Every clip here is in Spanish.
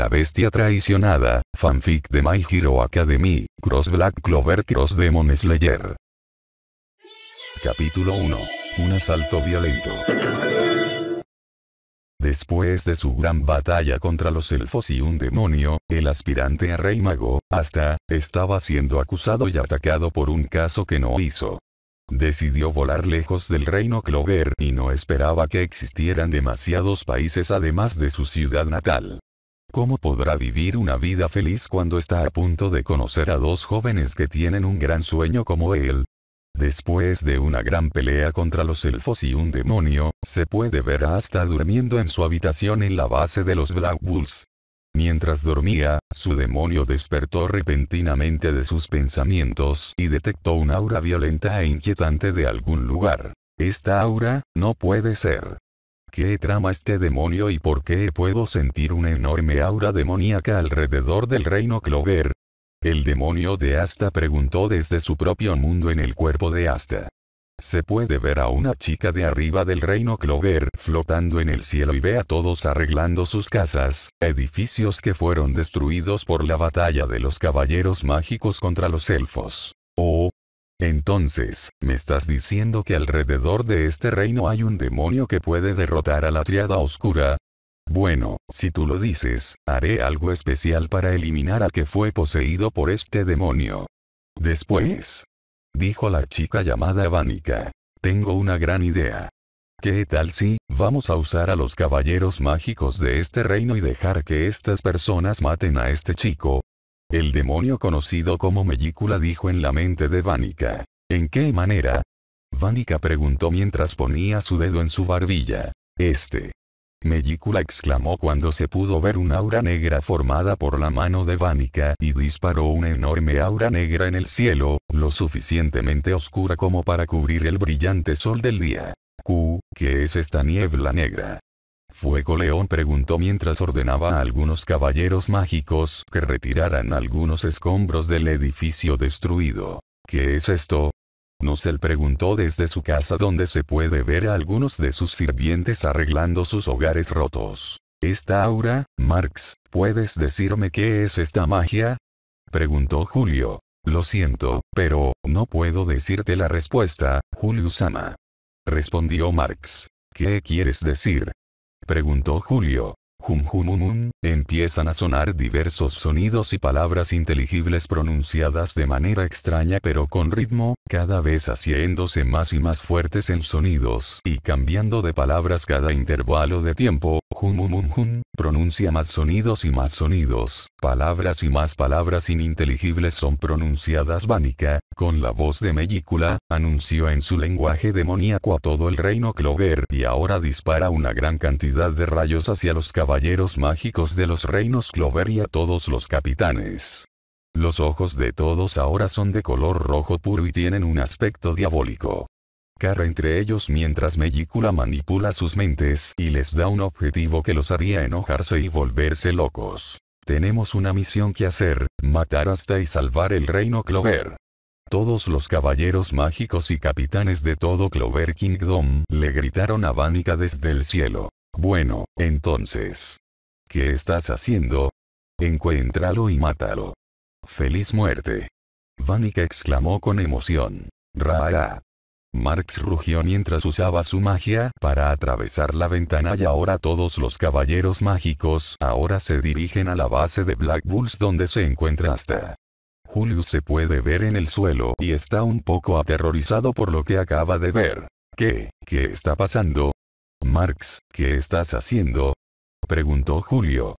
La Bestia Traicionada, fanfic de My Hero Academy, Cross Black Clover Cross Demon Slayer. Capítulo 1. Un asalto violento. Después de su gran batalla contra los elfos y un demonio, el aspirante a rey mago, hasta, estaba siendo acusado y atacado por un caso que no hizo. Decidió volar lejos del reino Clover y no esperaba que existieran demasiados países además de su ciudad natal. ¿Cómo podrá vivir una vida feliz cuando está a punto de conocer a dos jóvenes que tienen un gran sueño como él? Después de una gran pelea contra los elfos y un demonio, se puede ver hasta durmiendo en su habitación en la base de los Black Bulls. Mientras dormía, su demonio despertó repentinamente de sus pensamientos y detectó una aura violenta e inquietante de algún lugar. Esta aura, no puede ser. ¿Qué trama este demonio y por qué puedo sentir una enorme aura demoníaca alrededor del reino Clover? El demonio de Asta preguntó desde su propio mundo en el cuerpo de Asta. Se puede ver a una chica de arriba del reino Clover flotando en el cielo y ve a todos arreglando sus casas, edificios que fueron destruidos por la batalla de los caballeros mágicos contra los elfos. Oh, entonces, ¿me estás diciendo que alrededor de este reino hay un demonio que puede derrotar a la triada oscura? Bueno, si tú lo dices, haré algo especial para eliminar al que fue poseído por este demonio. Después, dijo la chica llamada Vánica. tengo una gran idea. ¿Qué tal si, vamos a usar a los caballeros mágicos de este reino y dejar que estas personas maten a este chico, el demonio conocido como Mellícula dijo en la mente de Vánica. ¿En qué manera? Vánica preguntó mientras ponía su dedo en su barbilla. Este. Mellícula exclamó cuando se pudo ver una aura negra formada por la mano de Vánica y disparó una enorme aura negra en el cielo, lo suficientemente oscura como para cubrir el brillante sol del día. Q, ¿qué es esta niebla negra? Fuego León preguntó mientras ordenaba a algunos caballeros mágicos que retiraran algunos escombros del edificio destruido. ¿Qué es esto? le preguntó desde su casa donde se puede ver a algunos de sus sirvientes arreglando sus hogares rotos. ¿Esta aura, Marx, puedes decirme qué es esta magia? Preguntó Julio. Lo siento, pero, no puedo decirte la respuesta, Julio Sama. Respondió Marx. ¿Qué quieres decir? preguntó Julio. Jum jum hum, hum, empiezan a sonar diversos sonidos y palabras inteligibles pronunciadas de manera extraña pero con ritmo, cada vez haciéndose más y más fuertes en sonidos y cambiando de palabras cada intervalo de tiempo, hum hum hum pronuncia más sonidos y más sonidos, palabras y más palabras ininteligibles son pronunciadas Vánica, con la voz de Mellicula, anunció en su lenguaje demoníaco a todo el reino Clover y ahora dispara una gran cantidad de rayos hacia los caballos caballeros mágicos de los reinos Clover y a todos los capitanes. Los ojos de todos ahora son de color rojo puro y tienen un aspecto diabólico. Carra entre ellos mientras Mellícula manipula sus mentes y les da un objetivo que los haría enojarse y volverse locos. Tenemos una misión que hacer, matar hasta y salvar el reino Clover. Todos los caballeros mágicos y capitanes de todo Clover Kingdom le gritaron a Vanica desde el cielo. Bueno, entonces. ¿Qué estás haciendo? Encuéntralo y mátalo. ¡Feliz muerte! Vanica exclamó con emoción. Rara. Marx rugió mientras usaba su magia para atravesar la ventana y ahora todos los caballeros mágicos ahora se dirigen a la base de Black Bulls donde se encuentra hasta. Julius se puede ver en el suelo y está un poco aterrorizado por lo que acaba de ver. ¿Qué? ¿Qué está pasando? Marx, ¿qué estás haciendo? preguntó Julio.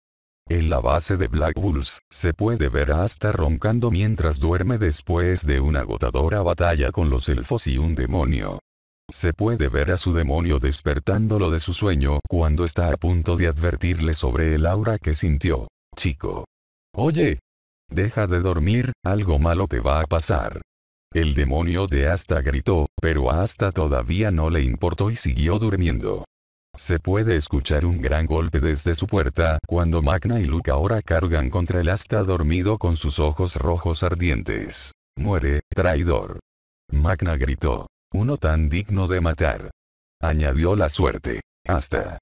En la base de Black Bulls, se puede ver a Asta roncando mientras duerme después de una agotadora batalla con los elfos y un demonio. Se puede ver a su demonio despertándolo de su sueño cuando está a punto de advertirle sobre el aura que sintió. Chico. Oye. Deja de dormir, algo malo te va a pasar. El demonio de Asta gritó, pero a Asta todavía no le importó y siguió durmiendo. Se puede escuchar un gran golpe desde su puerta cuando Magna y Luke ahora cargan contra el asta dormido con sus ojos rojos ardientes. Muere, traidor. Magna gritó. Uno tan digno de matar. Añadió la suerte. Hasta.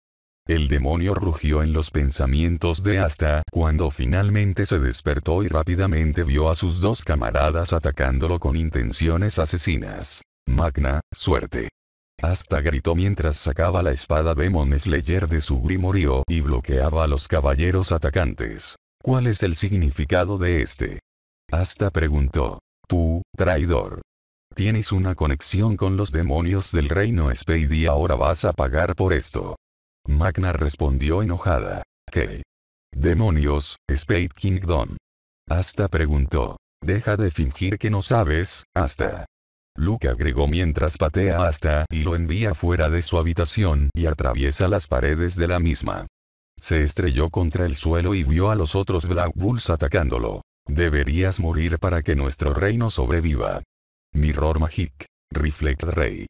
El demonio rugió en los pensamientos de Asta cuando finalmente se despertó y rápidamente vio a sus dos camaradas atacándolo con intenciones asesinas. Magna, suerte. Hasta gritó mientras sacaba la espada Demon Slayer de su grimorio y bloqueaba a los caballeros atacantes. ¿Cuál es el significado de este? Hasta preguntó. Tú, traidor. Tienes una conexión con los demonios del reino Spade y ahora vas a pagar por esto. Magna respondió enojada. ¿Qué? Demonios, Spade Kingdom. Hasta preguntó. Deja de fingir que no sabes, hasta. Luke agregó mientras patea hasta y lo envía fuera de su habitación y atraviesa las paredes de la misma. Se estrelló contra el suelo y vio a los otros Black Bulls atacándolo. Deberías morir para que nuestro reino sobreviva. Mirror Magic. Reflect rey.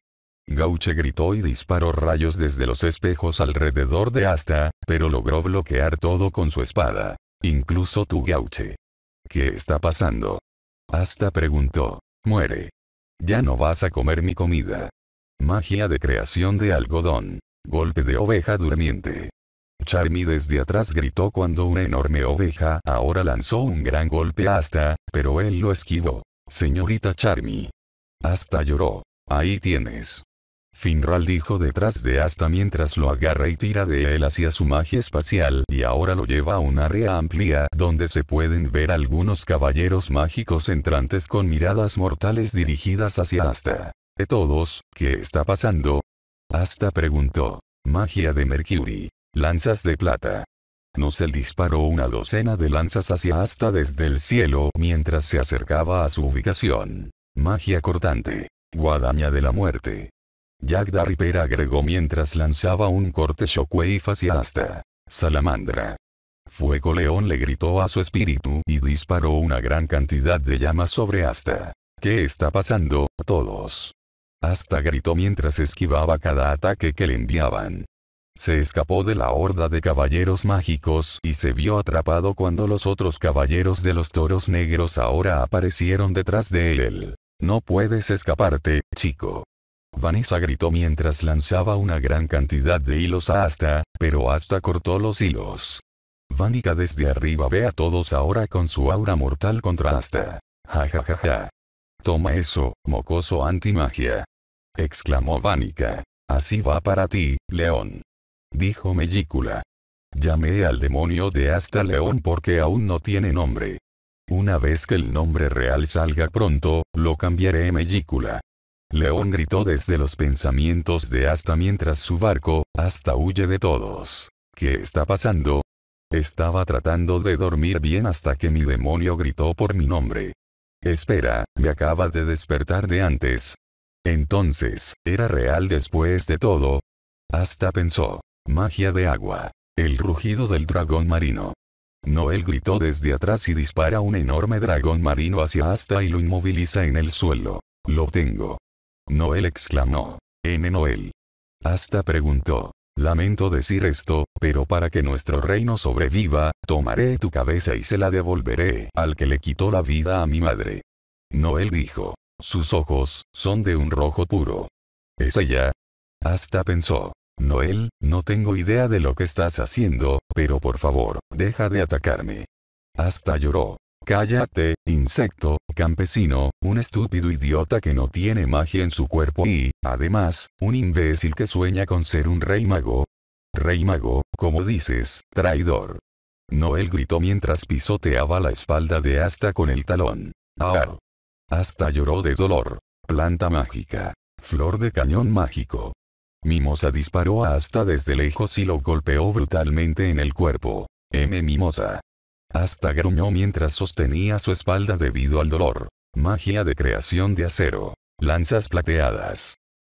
Gauche gritó y disparó rayos desde los espejos alrededor de Asta, pero logró bloquear todo con su espada. Incluso tu Gauche. ¿Qué está pasando? Asta preguntó. Muere. Ya no vas a comer mi comida. Magia de creación de algodón. Golpe de oveja durmiente. Charmy desde atrás gritó cuando una enorme oveja ahora lanzó un gran golpe hasta, pero él lo esquivó. Señorita Charmy. Hasta lloró. Ahí tienes. Finral dijo detrás de Asta mientras lo agarra y tira de él hacia su magia espacial y ahora lo lleva a un área amplia donde se pueden ver algunos caballeros mágicos entrantes con miradas mortales dirigidas hacia Asta. ¿De todos, qué está pasando? Asta preguntó. Magia de Mercury. Lanzas de plata. No se disparó una docena de lanzas hacia Asta desde el cielo mientras se acercaba a su ubicación. Magia cortante. Guadaña de la muerte. Jack the Ripper agregó mientras lanzaba un corte shockwave hacia hasta Salamandra. Fuego León le gritó a su espíritu y disparó una gran cantidad de llamas sobre Asta. ¿Qué está pasando, todos? Asta gritó mientras esquivaba cada ataque que le enviaban. Se escapó de la horda de caballeros mágicos y se vio atrapado cuando los otros caballeros de los toros negros ahora aparecieron detrás de él. No puedes escaparte, chico. Vanessa gritó mientras lanzaba una gran cantidad de hilos a Asta, pero Asta cortó los hilos. Vánica desde arriba ve a todos ahora con su aura mortal contra Asta. Ja ja ja ja. Toma eso, mocoso antimagia. Exclamó Vánica. Así va para ti, León. Dijo Mellícula. Llamé al demonio de Asta León porque aún no tiene nombre. Una vez que el nombre real salga pronto, lo cambiaré Mellícula. León gritó desde los pensamientos de Asta mientras su barco, hasta huye de todos. ¿Qué está pasando? Estaba tratando de dormir bien hasta que mi demonio gritó por mi nombre. Espera, me acaba de despertar de antes. Entonces, ¿era real después de todo? Hasta pensó. Magia de agua. El rugido del dragón marino. Noel gritó desde atrás y dispara un enorme dragón marino hacia Asta y lo inmoviliza en el suelo. Lo tengo. Noel exclamó. N. Noel. Hasta preguntó. Lamento decir esto, pero para que nuestro reino sobreviva, tomaré tu cabeza y se la devolveré al que le quitó la vida a mi madre. Noel dijo. Sus ojos, son de un rojo puro. ¿Es ella? Hasta pensó. Noel, no tengo idea de lo que estás haciendo, pero por favor, deja de atacarme. Hasta lloró. Cállate, insecto, campesino, un estúpido idiota que no tiene magia en su cuerpo y, además, un imbécil que sueña con ser un rey mago. Rey mago, como dices, traidor. Noel gritó mientras pisoteaba la espalda de Asta con el talón. hasta Asta lloró de dolor. Planta mágica. Flor de cañón mágico. Mimosa disparó a Asta desde lejos y lo golpeó brutalmente en el cuerpo. M. Mimosa. Hasta gruñó mientras sostenía su espalda debido al dolor. Magia de creación de acero. Lanzas plateadas.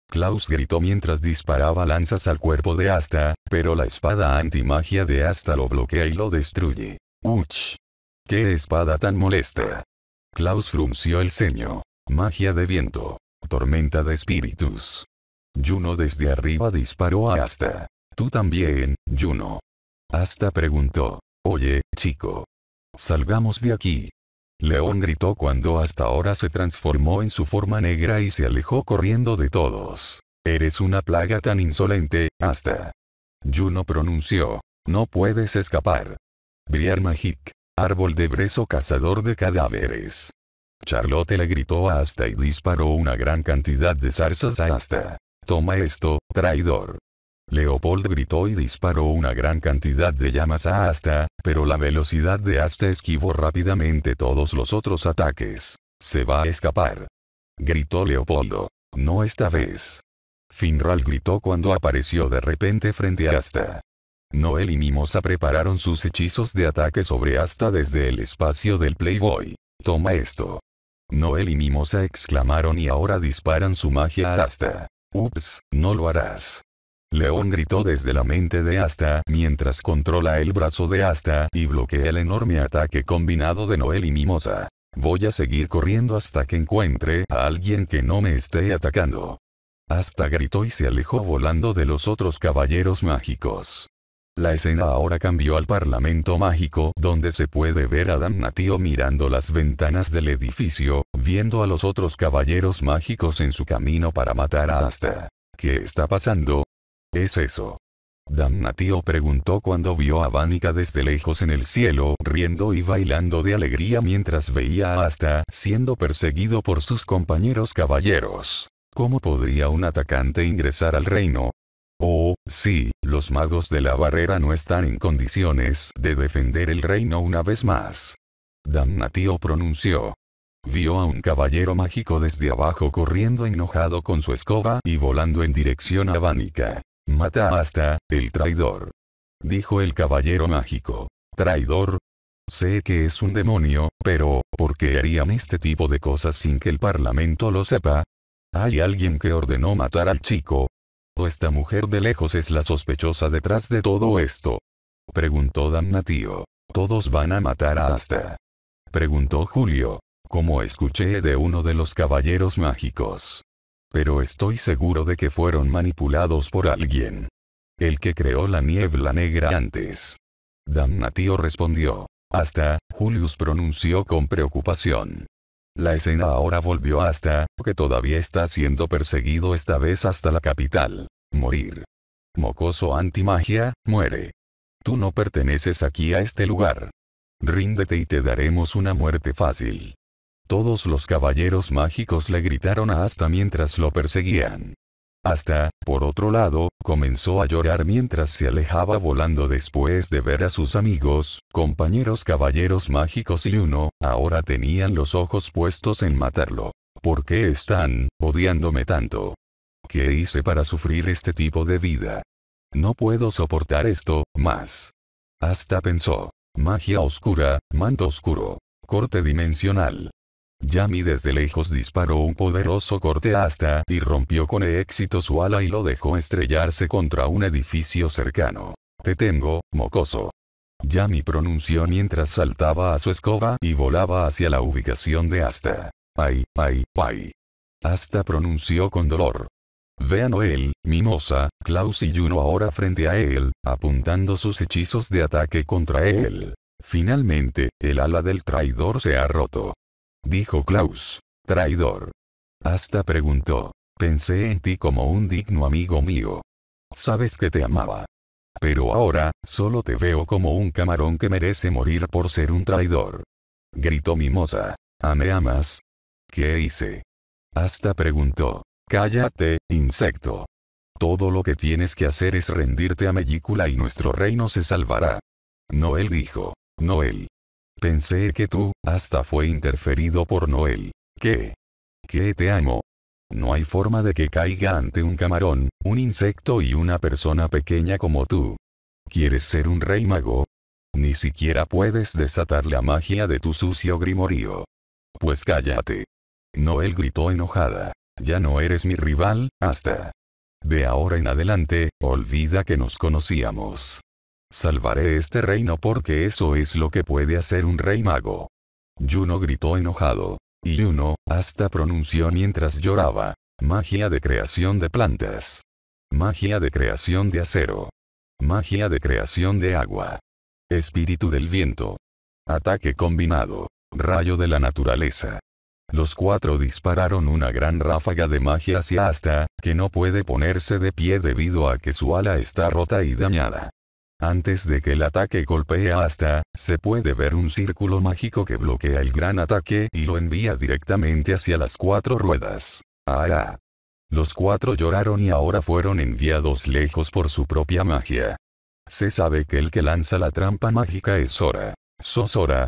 Klaus gritó mientras disparaba lanzas al cuerpo de Asta, pero la espada antimagia de Asta lo bloquea y lo destruye. ¡Uch! ¡Qué espada tan molesta! Klaus frunció el ceño. Magia de viento. Tormenta de espíritus. Juno desde arriba disparó a Asta. Tú también, Juno. Asta preguntó. Oye, chico. Salgamos de aquí. León gritó cuando hasta ahora se transformó en su forma negra y se alejó corriendo de todos. Eres una plaga tan insolente, hasta. Juno pronunció. No puedes escapar. Briar Magic. Árbol de brezo cazador de cadáveres. Charlotte le gritó a y disparó una gran cantidad de zarzas a hasta. Toma esto, traidor. Leopold gritó y disparó una gran cantidad de llamas a Asta, pero la velocidad de Asta esquivó rápidamente todos los otros ataques. Se va a escapar. Gritó Leopoldo. No esta vez. Finral gritó cuando apareció de repente frente a Asta. Noel y Mimosa prepararon sus hechizos de ataque sobre Asta desde el espacio del Playboy. Toma esto. Noel y Mimosa exclamaron y ahora disparan su magia a Asta. Ups, no lo harás. León gritó desde la mente de Asta mientras controla el brazo de Asta y bloquea el enorme ataque combinado de Noel y Mimosa. Voy a seguir corriendo hasta que encuentre a alguien que no me esté atacando. Asta gritó y se alejó volando de los otros caballeros mágicos. La escena ahora cambió al Parlamento Mágico, donde se puede ver a Damnatio mirando las ventanas del edificio, viendo a los otros caballeros mágicos en su camino para matar a Asta. ¿Qué está pasando? ¿Es eso? Damnatio preguntó cuando vio a Vánica desde lejos en el cielo, riendo y bailando de alegría mientras veía a Asta siendo perseguido por sus compañeros caballeros. ¿Cómo podría un atacante ingresar al reino? Oh, sí, los magos de la barrera no están en condiciones de defender el reino una vez más. Damnatio pronunció. Vio a un caballero mágico desde abajo corriendo enojado con su escoba y volando en dirección a Vánica. Mata hasta, el traidor. Dijo el caballero mágico. Traidor. Sé que es un demonio, pero, ¿por qué harían este tipo de cosas sin que el parlamento lo sepa? ¿Hay alguien que ordenó matar al chico? ¿O esta mujer de lejos es la sospechosa detrás de todo esto? Preguntó Damnatio. Todos van a matar a Asta. Preguntó Julio. Como escuché de uno de los caballeros mágicos pero estoy seguro de que fueron manipulados por alguien. El que creó la niebla negra antes. Damnatio respondió. Hasta, Julius pronunció con preocupación. La escena ahora volvió hasta, que todavía está siendo perseguido esta vez hasta la capital. Morir. Mocoso antimagia, muere. Tú no perteneces aquí a este lugar. Ríndete y te daremos una muerte fácil. Todos los caballeros mágicos le gritaron a Asta mientras lo perseguían. Asta, por otro lado, comenzó a llorar mientras se alejaba volando después de ver a sus amigos, compañeros caballeros mágicos y uno, ahora tenían los ojos puestos en matarlo. ¿Por qué están odiándome tanto? ¿Qué hice para sufrir este tipo de vida? No puedo soportar esto, más. Asta pensó. Magia oscura, manto oscuro. Corte dimensional. Yami desde lejos disparó un poderoso corte Asta y rompió con éxito su ala y lo dejó estrellarse contra un edificio cercano. Te tengo, mocoso. Yami pronunció mientras saltaba a su escoba y volaba hacia la ubicación de Asta. Ay, ay, ay. Asta pronunció con dolor. vean a Noel, Mimosa, Klaus y Juno ahora frente a él, apuntando sus hechizos de ataque contra él. Finalmente, el ala del traidor se ha roto dijo Klaus. Traidor. Hasta preguntó. Pensé en ti como un digno amigo mío. Sabes que te amaba. Pero ahora, solo te veo como un camarón que merece morir por ser un traidor. Gritó Mimosa. ¿A ¿Ah, me amas? ¿Qué hice? Hasta preguntó. Cállate, insecto. Todo lo que tienes que hacer es rendirte a Mellicula y nuestro reino se salvará. Noel dijo. Noel. Pensé que tú, hasta fue interferido por Noel. ¿Qué? ¿Qué te amo? No hay forma de que caiga ante un camarón, un insecto y una persona pequeña como tú. ¿Quieres ser un rey mago? Ni siquiera puedes desatar la magia de tu sucio grimorío. Pues cállate. Noel gritó enojada. Ya no eres mi rival, hasta. De ahora en adelante, olvida que nos conocíamos. Salvaré este reino porque eso es lo que puede hacer un rey mago. Juno gritó enojado. Y Juno, hasta pronunció mientras lloraba. Magia de creación de plantas. Magia de creación de acero. Magia de creación de agua. Espíritu del viento. Ataque combinado. Rayo de la naturaleza. Los cuatro dispararon una gran ráfaga de magia hacia Asta, que no puede ponerse de pie debido a que su ala está rota y dañada. Antes de que el ataque golpee a Asta, se puede ver un círculo mágico que bloquea el gran ataque y lo envía directamente hacia las cuatro ruedas. Ah, ah. Los cuatro lloraron y ahora fueron enviados lejos por su propia magia. Se sabe que el que lanza la trampa mágica es Sora. ¿Sos Sora?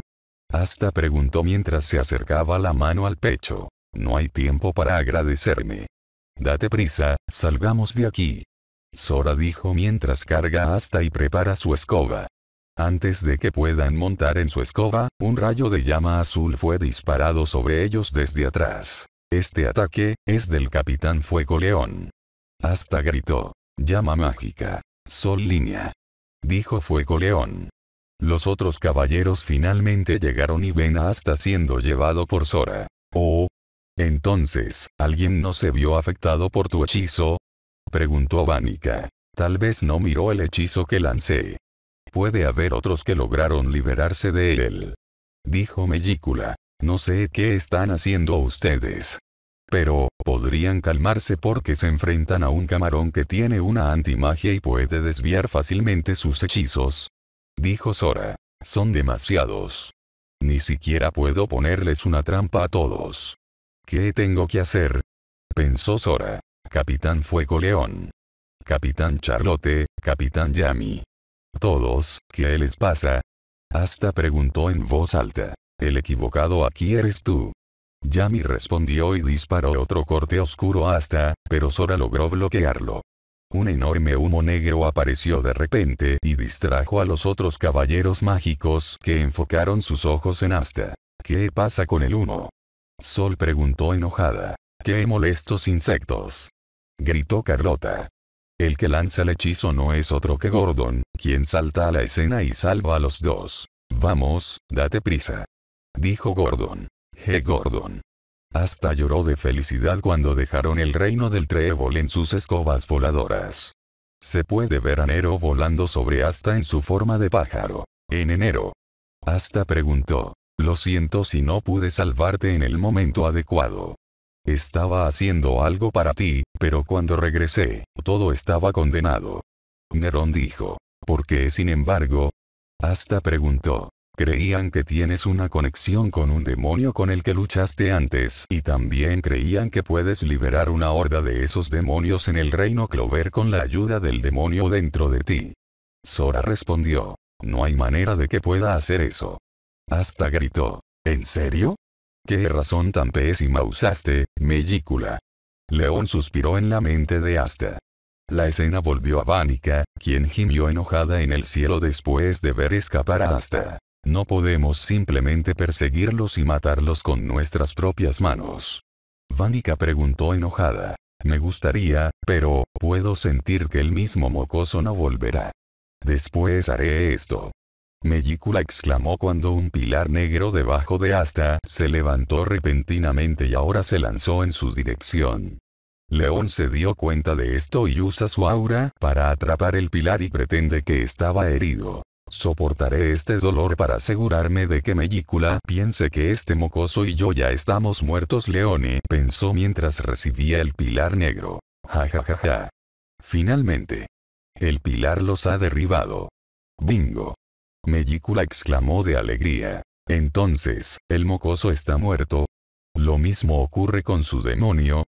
Hasta preguntó mientras se acercaba la mano al pecho. No hay tiempo para agradecerme. Date prisa, salgamos de aquí. Sora dijo mientras carga hasta y prepara su escoba. Antes de que puedan montar en su escoba, un rayo de llama azul fue disparado sobre ellos desde atrás. Este ataque, es del Capitán Fuego León. Hasta gritó. Llama mágica. Sol línea. Dijo Fuego León. Los otros caballeros finalmente llegaron y ven a hasta siendo llevado por Sora. Oh. Entonces, alguien no se vio afectado por tu hechizo, Preguntó Vánica. Tal vez no miró el hechizo que lancé. Puede haber otros que lograron liberarse de él. Dijo Mellícula. No sé qué están haciendo ustedes. Pero, podrían calmarse porque se enfrentan a un camarón que tiene una antimagia y puede desviar fácilmente sus hechizos. Dijo Sora. Son demasiados. Ni siquiera puedo ponerles una trampa a todos. ¿Qué tengo que hacer? Pensó Sora. Capitán Fuego León. Capitán Charlotte, Capitán Yami. Todos, ¿qué les pasa? Hasta preguntó en voz alta. El equivocado aquí eres tú. Yami respondió y disparó otro corte oscuro hasta, pero Sora logró bloquearlo. Un enorme humo negro apareció de repente y distrajo a los otros caballeros mágicos que enfocaron sus ojos en Asta. ¿Qué pasa con el humo? Sol preguntó enojada. ¿Qué molestos insectos? gritó Carlota. El que lanza el hechizo no es otro que Gordon, quien salta a la escena y salva a los dos. Vamos, date prisa. Dijo Gordon. Je Gordon. Hasta lloró de felicidad cuando dejaron el reino del trébol en sus escobas voladoras. Se puede ver a Nero volando sobre Asta en su forma de pájaro. En enero. Hasta preguntó. Lo siento si no pude salvarte en el momento adecuado. Estaba haciendo algo para ti, pero cuando regresé, todo estaba condenado. Nerón dijo. ¿Por qué sin embargo? Hasta preguntó. Creían que tienes una conexión con un demonio con el que luchaste antes y también creían que puedes liberar una horda de esos demonios en el reino Clover con la ayuda del demonio dentro de ti. Sora respondió. No hay manera de que pueda hacer eso. Hasta gritó. ¿En serio? ¿Qué razón tan pésima usaste, mellícula? León suspiró en la mente de Asta. La escena volvió a Vánica, quien gimió enojada en el cielo después de ver escapar a Asta. No podemos simplemente perseguirlos y matarlos con nuestras propias manos. Vánica preguntó enojada. Me gustaría, pero, puedo sentir que el mismo mocoso no volverá. Después haré esto. Mellícula exclamó cuando un pilar negro debajo de Asta se levantó repentinamente y ahora se lanzó en su dirección. León se dio cuenta de esto y usa su aura para atrapar el pilar y pretende que estaba herido. Soportaré este dolor para asegurarme de que Mellícula piense que este mocoso y yo ya estamos muertos Leone pensó mientras recibía el pilar negro. Ja ja ja ja. Finalmente. El pilar los ha derribado. Bingo. Mellícula exclamó de alegría. Entonces, el mocoso está muerto. ¿Lo mismo ocurre con su demonio?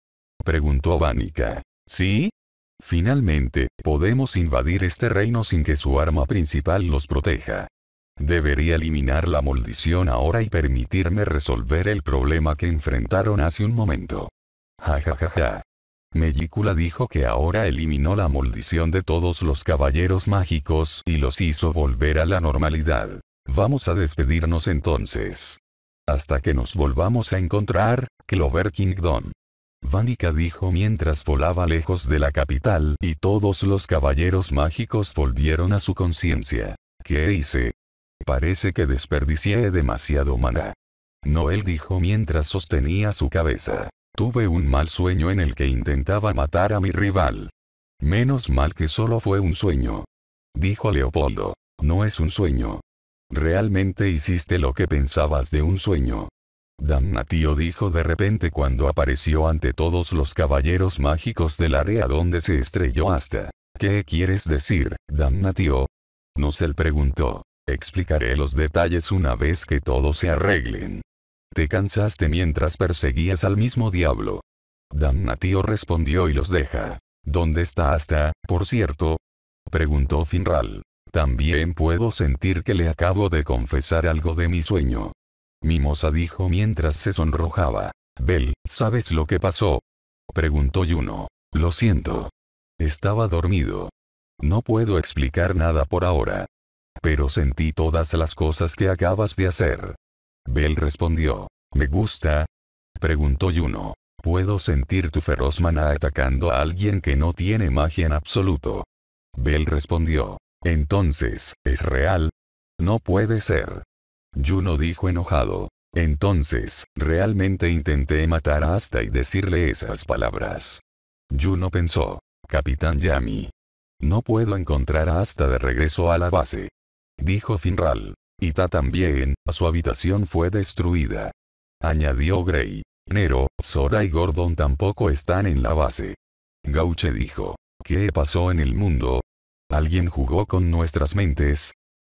Preguntó Vánica. ¿Sí? Finalmente, podemos invadir este reino sin que su arma principal los proteja. Debería eliminar la maldición ahora y permitirme resolver el problema que enfrentaron hace un momento. Ja ja ja ja. Mellícula dijo que ahora eliminó la maldición de todos los caballeros mágicos y los hizo volver a la normalidad. Vamos a despedirnos entonces. Hasta que nos volvamos a encontrar, Clover Kingdom. Vanica dijo mientras volaba lejos de la capital y todos los caballeros mágicos volvieron a su conciencia. ¿Qué hice? Parece que desperdicié demasiado mana. Noel dijo mientras sostenía su cabeza. Tuve un mal sueño en el que intentaba matar a mi rival. Menos mal que solo fue un sueño. Dijo Leopoldo. No es un sueño. Realmente hiciste lo que pensabas de un sueño. Damnatio dijo de repente cuando apareció ante todos los caballeros mágicos del área donde se estrelló hasta. ¿Qué quieres decir, Damnatio? Nos él preguntó. Explicaré los detalles una vez que todo se arreglen. Te cansaste mientras perseguías al mismo diablo. Damnatio respondió y los deja. ¿Dónde está hasta, por cierto? Preguntó Finral. También puedo sentir que le acabo de confesar algo de mi sueño. Mimosa dijo mientras se sonrojaba. Bel, ¿sabes lo que pasó? Preguntó Juno. Lo siento. Estaba dormido. No puedo explicar nada por ahora. Pero sentí todas las cosas que acabas de hacer. Bell respondió. ¿Me gusta? Preguntó Yuno. Puedo sentir tu feroz mana atacando a alguien que no tiene magia en absoluto. Bell respondió. Entonces, ¿es real? No puede ser. Yuno dijo enojado. Entonces, realmente intenté matar a Asta y decirle esas palabras. Yuno pensó. Capitán Yami. No puedo encontrar a Asta de regreso a la base. Dijo Finral. Ita también, su habitación fue destruida. Añadió Gray. Nero, Sora y Gordon tampoco están en la base. Gauche dijo. ¿Qué pasó en el mundo? ¿Alguien jugó con nuestras mentes?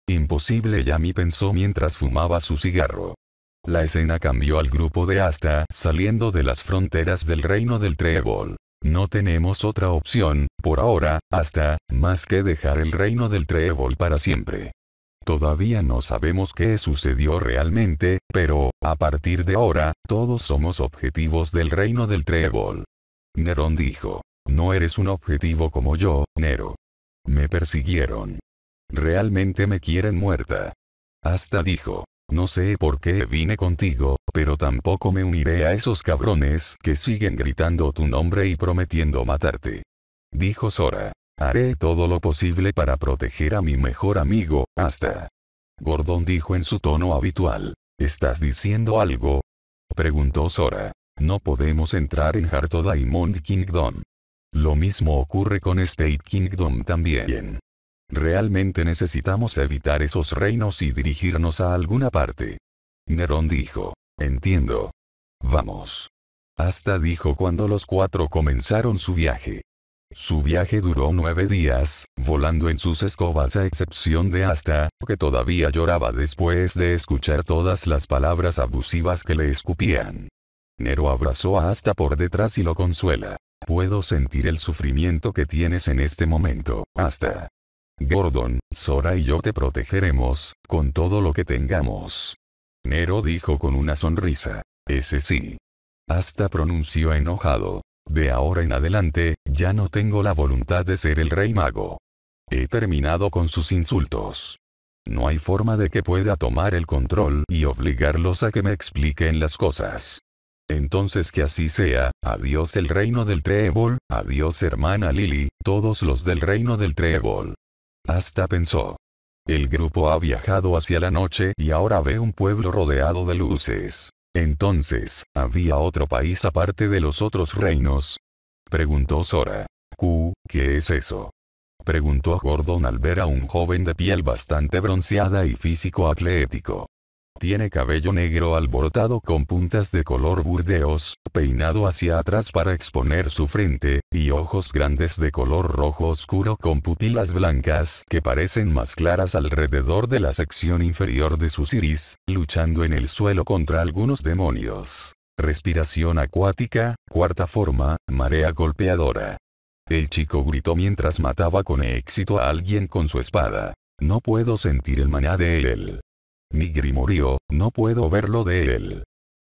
Imposible Yami pensó mientras fumaba su cigarro. La escena cambió al grupo de Asta saliendo de las fronteras del reino del trébol. No tenemos otra opción, por ahora, hasta, más que dejar el reino del trébol para siempre. Todavía no sabemos qué sucedió realmente, pero, a partir de ahora, todos somos objetivos del reino del trébol. Nerón dijo, no eres un objetivo como yo, Nero. Me persiguieron. Realmente me quieren muerta. Hasta dijo, no sé por qué vine contigo, pero tampoco me uniré a esos cabrones que siguen gritando tu nombre y prometiendo matarte. Dijo Sora. Haré todo lo posible para proteger a mi mejor amigo, hasta... Gordon dijo en su tono habitual. ¿Estás diciendo algo? Preguntó Sora. No podemos entrar en Heart Diamond Kingdom. Lo mismo ocurre con Spade Kingdom también. Realmente necesitamos evitar esos reinos y dirigirnos a alguna parte. Nerón dijo. Entiendo. Vamos. Hasta dijo cuando los cuatro comenzaron su viaje. Su viaje duró nueve días, volando en sus escobas a excepción de Asta, que todavía lloraba después de escuchar todas las palabras abusivas que le escupían. Nero abrazó a Asta por detrás y lo consuela. Puedo sentir el sufrimiento que tienes en este momento, Asta. Gordon, Sora y yo te protegeremos, con todo lo que tengamos. Nero dijo con una sonrisa. Ese sí. Asta pronunció enojado. De ahora en adelante, ya no tengo la voluntad de ser el rey mago. He terminado con sus insultos. No hay forma de que pueda tomar el control y obligarlos a que me expliquen las cosas. Entonces que así sea, adiós el reino del trébol, adiós hermana Lily, todos los del reino del trébol. Hasta pensó. El grupo ha viajado hacia la noche y ahora ve un pueblo rodeado de luces. Entonces, ¿había otro país aparte de los otros reinos? Preguntó Sora. ¿qué es eso? Preguntó Gordon al ver a un joven de piel bastante bronceada y físico atlético. Tiene cabello negro alborotado con puntas de color burdeos, peinado hacia atrás para exponer su frente, y ojos grandes de color rojo oscuro con pupilas blancas que parecen más claras alrededor de la sección inferior de sus iris, luchando en el suelo contra algunos demonios. Respiración acuática, cuarta forma, marea golpeadora. El chico gritó mientras mataba con éxito a alguien con su espada. No puedo sentir el maná de él. Nigri murió, no puedo verlo de él.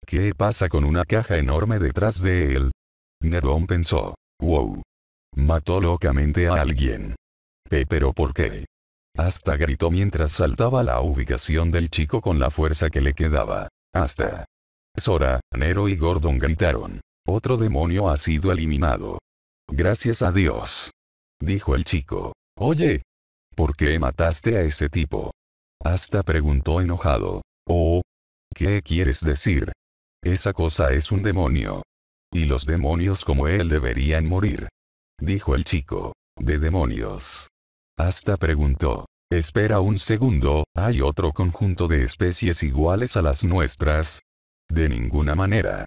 ¿Qué pasa con una caja enorme detrás de él? Nerón pensó. Wow. Mató locamente a alguien. ¿Pero por qué? Hasta gritó mientras saltaba la ubicación del chico con la fuerza que le quedaba. Hasta. Sora, Nero y Gordon gritaron. Otro demonio ha sido eliminado. Gracias a Dios. Dijo el chico. Oye. ¿Por qué mataste a ese tipo? Hasta preguntó enojado. Oh. ¿Qué quieres decir? Esa cosa es un demonio. Y los demonios como él deberían morir. Dijo el chico. De demonios. Hasta preguntó. Espera un segundo, ¿hay otro conjunto de especies iguales a las nuestras? De ninguna manera.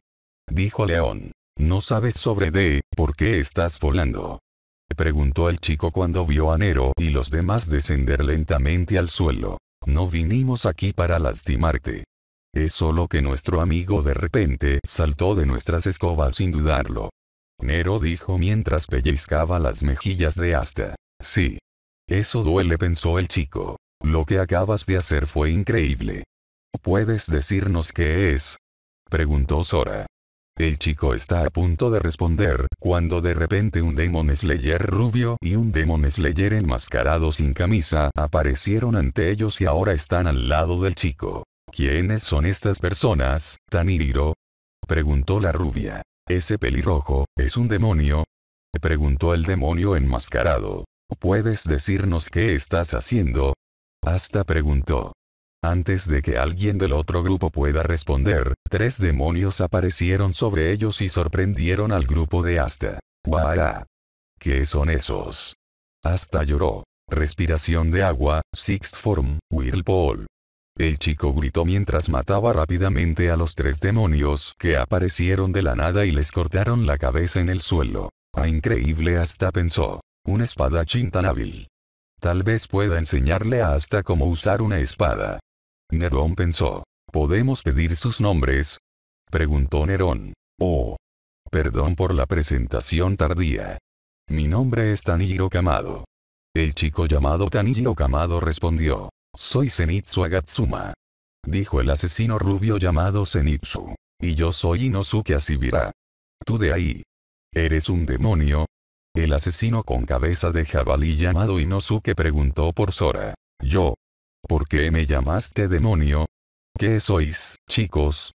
Dijo León. No sabes sobre D. ¿por qué estás volando? Preguntó el chico cuando vio a Nero y los demás descender lentamente al suelo. No vinimos aquí para lastimarte. Es solo que nuestro amigo de repente saltó de nuestras escobas sin dudarlo. Nero dijo mientras pellizcaba las mejillas de Asta. Sí. Eso duele, pensó el chico. Lo que acabas de hacer fue increíble. ¿Puedes decirnos qué es? Preguntó Sora. El chico está a punto de responder, cuando de repente un Demon Slayer rubio y un Demon Slayer enmascarado sin camisa aparecieron ante ellos y ahora están al lado del chico. ¿Quiénes son estas personas, Taniro? Preguntó la rubia. ¿Ese pelirrojo, es un demonio? Preguntó el demonio enmascarado. ¿Puedes decirnos qué estás haciendo? Hasta preguntó. Antes de que alguien del otro grupo pueda responder, tres demonios aparecieron sobre ellos y sorprendieron al grupo de Asta. ¿Qué son esos? Asta lloró. Respiración de agua, Sixth Form, Whirlpool. El chico gritó mientras mataba rápidamente a los tres demonios que aparecieron de la nada y les cortaron la cabeza en el suelo. A ah, increíble Asta pensó. Una espada tan Tal vez pueda enseñarle a Asta cómo usar una espada. Nerón pensó. ¿Podemos pedir sus nombres? Preguntó Nerón. Oh. Perdón por la presentación tardía. Mi nombre es Tanigiro Kamado. El chico llamado Tanigiro Kamado respondió. Soy Zenitsu Agatsuma. Dijo el asesino rubio llamado Zenitsu. Y yo soy Inosuke Asibira. Tú de ahí. ¿Eres un demonio? El asesino con cabeza de jabalí llamado Inosuke preguntó por Sora. Yo. ¿Por qué me llamaste demonio? ¿Qué sois, chicos?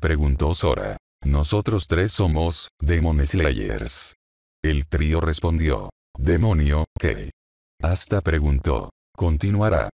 Preguntó Sora. Nosotros tres somos, Demon Slayers. El trío respondió. Demonio, ¿qué? Hasta preguntó. Continuará.